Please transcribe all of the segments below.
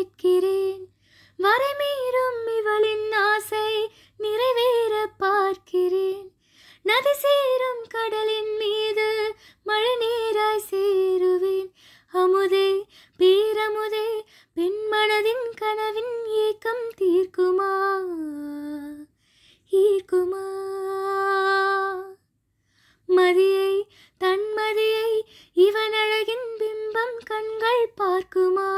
கேட்கிறேன் வரைமீறும் இவளின் ஆசை நிறைவேற பார்க்கிறேன் நதி சேரும் கடலின் மீது மழை நீராய் சேருவேன் அமுதே பேரமுதே பெண் மனதின் கனவின் ஏக்கம் தீர்க்குமா ஈர்க்குமா மதியை தன்மதியை இவனழகின் பிம்பம் கண்கள் பார்க்குமா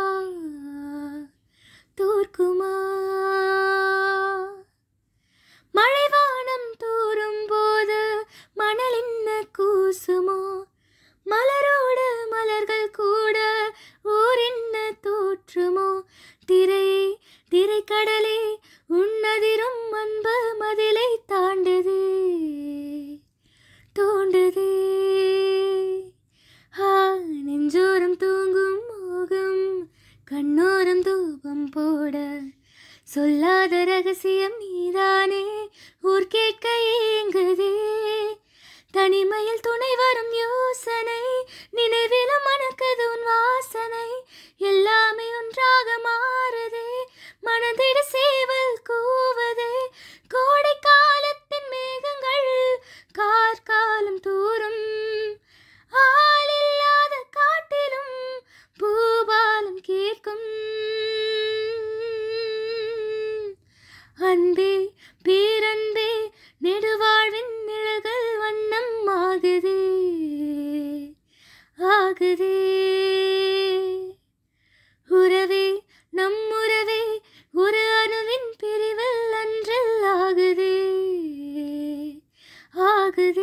தோற்குமா மழைவானம் தோறும் போது மணல் என்ன கூசுமோ மலரோடு மலர்கள் கூட ஓர் என்ன தோற்றுமோ திரையை திரைக்கடலே உன்னதிரும் அன்பு மதிலை தாண்டுதே தோண்டுதே ஆ நெஞ்சோரம் தூங்கும் மோகம் கண்ணோரம் போட சொல்லாத ரகசியம் நீதானே ஊர் கேட்க அன்பே பேரன்பே நெடுவாழ்வின் நிழகல் வண்ணம் ஆகுதே ஆகுதே உறவே நம் உறவே ஒரு அணுவின் பிரிவல் அன்றல் ஆகுதே ஆகுதே